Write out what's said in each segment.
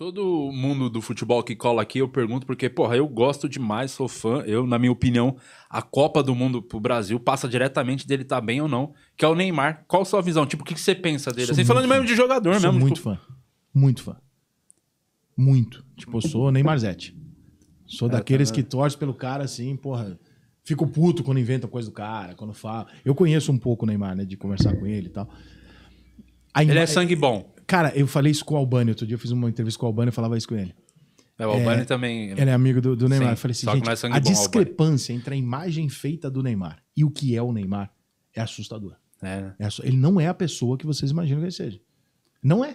Todo mundo do futebol que cola aqui, eu pergunto, porque, porra, eu gosto demais, sou fã. Eu, na minha opinião, a Copa do Mundo pro Brasil passa diretamente dele tá bem ou não, que é o Neymar. Qual a sua visão? Tipo, o que, que você pensa dele? Sou assim, falando fã. mesmo de jogador sou mesmo. Muito tipo... fã. Muito fã. Muito. Tipo, eu sou Neymar Zete. Sou é, tá daqueles tá... que torce pelo cara assim, porra. Fico puto quando inventa coisa do cara, quando fala. Eu conheço um pouco o Neymar, né? De conversar com ele e tal. Ele é sangue bom. Cara, eu falei isso com o Albani outro dia, eu fiz uma entrevista com o Albani, eu falava isso com ele. É, o Albani é, também. Né? Ele é amigo do, do Neymar. Sim, eu falei assim, gente, a bom, discrepância Albani. entre a imagem feita do Neymar e o que é o Neymar é assustadora. É. Né? é ele não é a pessoa que vocês imaginam que ele seja. Não é.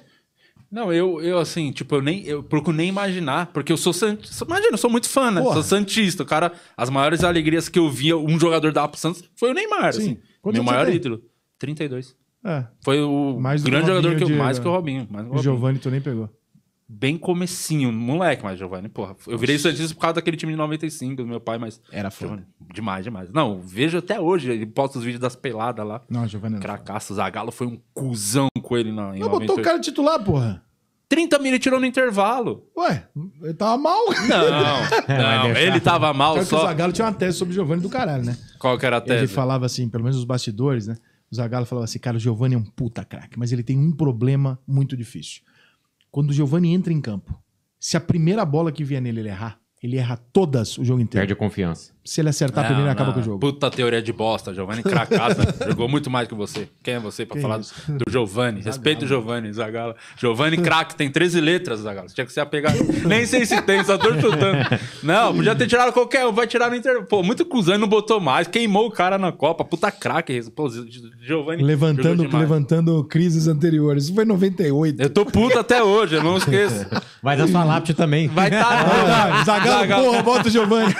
Não, eu, eu assim, tipo, eu nem eu procuro nem imaginar, porque eu sou santista. Imagina, eu sou muito fã, né? Porra. Sou santista. O cara, as maiores alegrias que eu via um jogador da pro Santos foi o Neymar, Sim. assim. meu maior ídolo. 32. É. Foi o mais grande jogador que eu, mais que o Robinho. Mais o Giovanni tu nem pegou. Bem comecinho, moleque, mas Giovanni, porra. Eu virei Santista por causa daquele time de 95 do meu pai, mas. Era foda. demais, demais. Não, vejo até hoje. Ele posta os vídeos das peladas lá. Não, Giovanni. Cracaço, Zagalo foi um cuzão com ele na. Não, botou o cara titular, porra. 30 mil ele tirou no intervalo. Ué, ele tava mal. Não, não ele tava mal claro só. o Zagallo tinha uma tese sobre o Giovanni do caralho, né? Qual que era a tese? Ele falava assim, pelo menos os bastidores, né? Zagallo falava assim, cara, o Giovani é um puta craque, mas ele tem um problema muito difícil. Quando o Giovani entra em campo, se a primeira bola que vier nele ele errar, ele erra todas o jogo inteiro. Perde a confiança. Se ele acertar não, é, primeiro, acaba com o jogo. Puta teoria de bosta, Giovanni cracasa jogou muito mais que você. Quem é você para falar do Giovanni? Respeita o Giovanni, Zagala. Giovanni Crack, tem 13 letras, Zagala. tinha que ser apegado. Nem sei se tem, só tô chutando. Não, podia ter tirado qualquer um, vai tirar no intervalo. Pô, muito cuzão não botou mais. Queimou o cara na Copa. Puta craque. Giovanni. Levantando, levantando crises anteriores. Isso foi 98. Eu tô puto até hoje, eu não esqueço. Vai dar sua lápide também. Vai estar. Tá... tá. Zagala Porra, bota o Giovanni.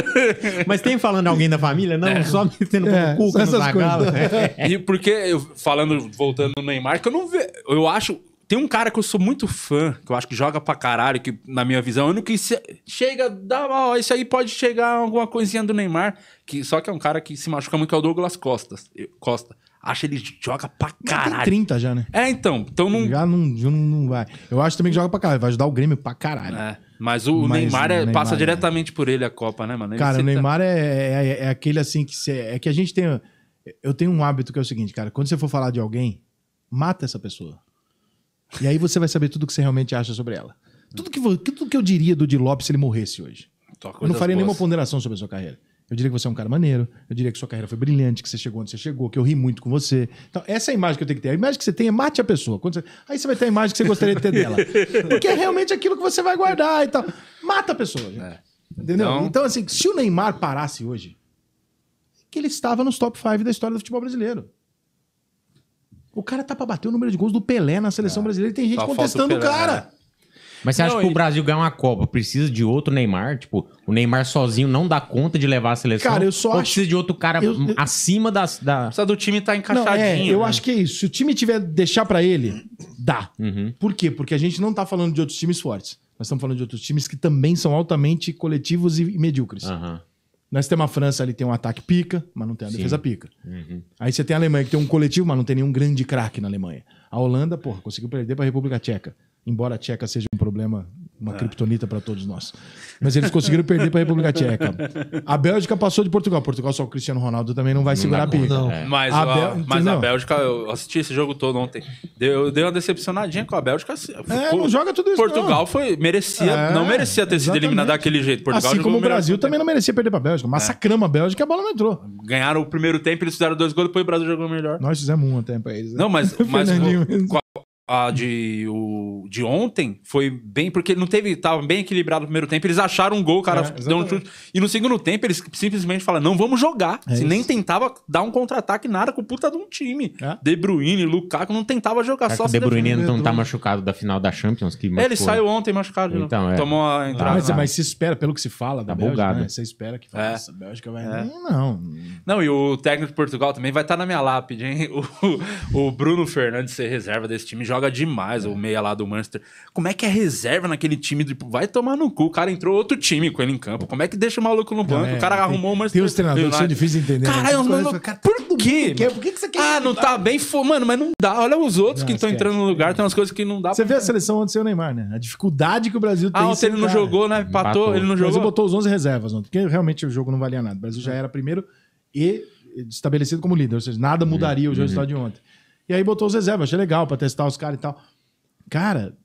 Mas tem falando alguém da família? Não, é. só metendo é, como cu com essas coisas E porque, eu, falando, voltando no Neymar, que eu não vejo... Eu acho... Tem um cara que eu sou muito fã, que eu acho que joga pra caralho, que na minha visão, eu não quis. Chega, dá ó, isso aí pode chegar alguma coisinha do Neymar. Que, só que é um cara que se machuca muito, que é o Douglas Costa. Costa. Acho ele joga pra caralho. tem 30 já, né? É, então. então não... Já não, já não vai. Eu acho também que joga pra caralho. Vai ajudar o Grêmio pra caralho. É. Mas o Mas Neymar, é, Neymar passa é... diretamente por ele a Copa, né, mano? Ele cara, o tá- Neymar tá... é, é, aquele assim que cê, é que a gente tem. Eu tenho um hábito que é o seguinte, cara. Quando você for falar de alguém, mata essa pessoa. E aí você vai saber tudo que você realmente acha sobre ela. Tudo que, tudo que eu diria do Di Lopes se ele morresse hoje. Eu não faria boas. nenhuma ponderação sobre a sua carreira. Eu diria que você é um cara maneiro, eu diria que sua carreira foi brilhante, que você chegou onde você chegou, que eu ri muito com você. Então, essa é a imagem que eu tenho que ter. A imagem que você tem é mate a pessoa. Você... Aí você vai ter a imagem que você gostaria de ter dela. Porque é realmente aquilo que você vai guardar e tal. Mata a pessoa, É. Entendeu? Então... então, assim, se o Neymar parasse hoje, que ele estava nos top 5 da história do futebol brasileiro. O cara tá pra bater o número de gols do Pelé na seleção é. brasileira e tem gente Só contestando o, Pelé, cara. Né? Mas você acha que o Brasil ganhar uma Copa precisa de outro Neymar? Tipo, o Neymar sozinho não dá conta de levar a seleção? Cara, eu só ou acho... precisa de outro cara eu... acima das, da... Precisa do time estar tá encaixadinho. Não, é, eu né? acho que é isso. Se o time tiver deixar para ele, dá. Uhum. Por quê? Porque a gente não tá falando de outros times fortes. Nós estamos falando de outros times que também são altamente coletivos e medíocres. Uhum. Nós temos a França ali, tem um ataque pica, mas não tem a defesa pica. Uhum. Aí você tem a Alemanha, que tem um coletivo, mas não tem nenhum grande craque na Alemanha. A Holanda, porra, conseguiu perder para a República Tcheca embora a Tcheca seja um problema, uma ah. criptonita para todos nós. Mas eles conseguiram perder para a República Tcheca. A Bélgica passou de Portugal. Portugal só o Cristiano Ronaldo também não vai segurar a pica. É. Mas, a, a, Bélgica, eu assisti esse jogo todo ontem. Deu, deu uma decepcionadinha com a Bélgica. Assim, é, não joga tudo isso. Portugal não. foi merecia, é, não merecia ter exatamente. sido eliminado daquele jeito. Portugal assim como o Brasil também não merecia perder para a Bélgica. É. Massacramos a Bélgica, a bola não entrou. Ganharam o primeiro tempo, eles fizeram dois gols, depois o Brasil jogou melhor. Nós fizemos um tempo para eles. Né? Não, mas, mas com a a de, o, de ontem foi bem, porque não teve, tava bem equilibrado no primeiro tempo, eles acharam um gol, o cara é, deu um chute. E no segundo tempo eles simplesmente falaram: não, vamos jogar. É assim, nem tentava dar um contra-ataque, nada, com o puta de um time. É? De Bruyne, Lukaku, não tentava jogar cara, só. De Bruyne não tá machucado da final da Champions. Que machucou. ele saiu ontem machucado. Né? Então, é. Tomou a ah, entrada. mas, mas se espera, pelo que se fala tá Bélgica, bugado. Né? Você espera que faça. é. a Bélgica vai... É. Hum, não. Não, e o técnico de Portugal também vai estar tá na minha lápide, hein? O, o Bruno Fernandes ser reserva desse time, joga joga demais, é. o meia lá do Manchester. Como é que é reserva naquele time? Tipo, vai tomar no cu. O cara entrou outro time com ele em campo. Como é que deixa o maluco no banco? É, o cara tem, arrumou o Manchester. Tem os treinadores são difíceis de entender. Né? Caralho, mano, cara, por quê? Por que, que você quer? Ah, não tá bem. Mano, mas não dá. Olha os outros não, que estão entrando no lugar. Tem umas coisas que não dá. Você pra... vê a seleção antes o Neymar, né? A dificuldade que o Brasil ah, tem. Ah, ontem ele não cara. jogou, né? Empatou, ele não jogou. Mas ele botou os 11 reservas ontem, porque realmente o jogo não valia nada. O Brasil já era primeiro e estabelecido como líder, ou seja, nada mudaria uhum. o resultado de ontem. E aí botou os reservas, achei legal pra testar os caras e tal. Cara,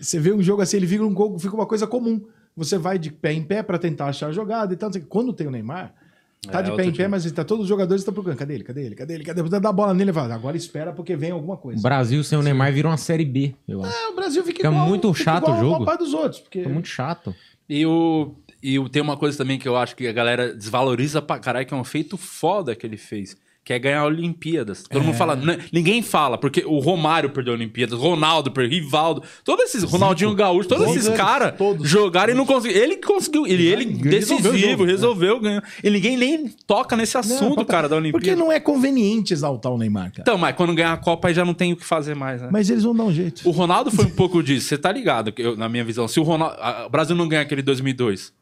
você vê um jogo assim, ele fica, um gol, fica uma coisa comum. Você vai de pé em pé para tentar achar a jogada e tal. Quando tem o Neymar, Tá é, de pé em pé, mas tá, todos os jogadores estão procurando. Cadê ele? Cadê ele? Cadê ele? Cadê ele? Dá a bola nele e fala, agora espera porque vem alguma coisa. O Brasil sem o Neymar virou uma Série B, eu acho. É, o Brasil fica, fica igual, muito fica chato igual o jogo. dos outros, porque... Fica muito chato. E, o, e o, tem uma coisa também que eu acho que a galera desvaloriza pra caralho, que é um feito foda que ele fez quer é ganhar Olimpíadas. Todo é. mundo fala, ninguém fala, porque o Romário perdeu a Olimpíadas, Ronaldo perdeu, Rivaldo, todos esses, Zico. Ronaldinho Gaúcho, todos esses caras jogaram e não conseguiu. Ele conseguiu, ele, ele decisivo, resolveu, jogo, né? resolveu ganhou. E ninguém nem toca nesse assunto, não, cara, da Olimpíada. Porque não é conveniente exaltar o Neymar, cara. Então, mas quando ganhar a Copa aí já não tem o que fazer mais, né? Mas eles vão dar um jeito. O Ronaldo foi um pouco disso, você tá ligado, eu, na minha visão. Se o, Ronaldo, o Brasil não ganhar aquele 2002,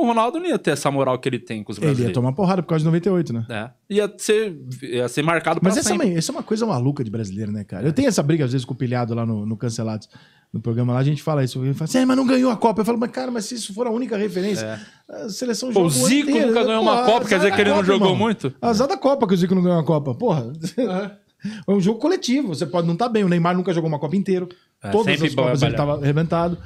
o Ronaldo não ia ter essa moral que ele tem com os brasileiros. Ele ia tomar porrada por causa de 98, né? É. Ia ser, ia ser marcado Mas essa, é sempre. essa é uma coisa maluca de brasileiro, né, cara? Eu tenho essa briga, às vezes, com o pilhado lá no, no Cancelados. No programa lá, a gente fala isso. Ele fala assim, é, mas não ganhou a Copa. Eu falo, mas cara, mas se isso for a única referência, é. a seleção jogou. O Zico inteiro, nunca ganhou uma Copa, quer dizer que ele Copa, não jogou muito? Azar da Copa que o Zico não ganhou uma Copa. Porra. É. é um jogo coletivo. Você pode não estar tá bem. O Neymar nunca jogou uma Copa inteiro. É, Todas as Copas ele estava arrebentado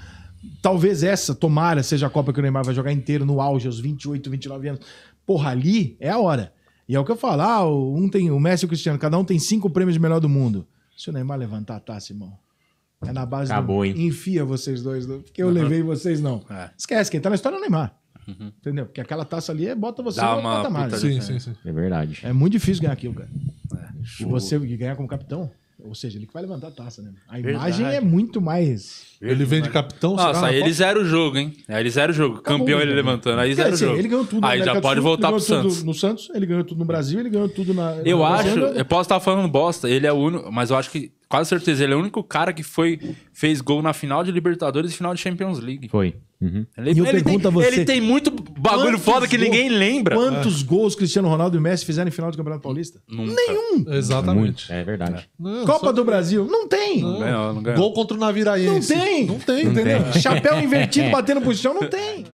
talvez essa, tomara, seja a Copa que o Neymar vai jogar inteiro no auge, aos 28, 29 anos. Porra, ali é a hora. E é o que eu falo, ah, um tem, o Messi e o Cristiano, cada um tem cinco prêmios de melhor do mundo. Se o Neymar levantar a taça, irmão, é na base Acabou, do... Hein? Enfia vocês dois, porque eu uhum. levei vocês não. É. Esquece, quem tá na história é o Neymar. Uhum. Entendeu? Porque aquela taça ali é bota você Dá no patamar. Né? Sim, sim, né? sim. É verdade. É muito difícil ganhar aquilo, cara. É, e você ganhar como capitão... Ou seja, ele que vai levantar a taça, né? A Verdade. imagem é muito mais. Ele vem de capitão, Nossa, aí ele zera o jogo, hein? Aí ele zera o jogo. Campeão ele né? levantando. Aí zera o jogo. Ele ganhou tudo Aí já pode Sul, voltar pro Santos. No Santos, ele ganhou tudo no Brasil, ele ganhou tudo na. Eu na acho, eu posso estar falando bosta, ele é o único, mas eu acho que quase certeza, ele é o único cara que foi fez gol na final de Libertadores e final de Champions League. Foi. Uhum. Ele, e eu ele tem, a você, ele tem muito bagulho foda que ninguém lembra. Quantos é. gols Cristiano Ronaldo e Messi fizeram em final de Campeonato Paulista? Nunca. Nenhum. Exatamente. É, é verdade. É. Não, Copa só... do Brasil? Não tem. Não. Não, não Gol contra o Naviraense? Não tem. Não tem, não entendeu? Tem. Chapéu invertido batendo pro chão? Não tem.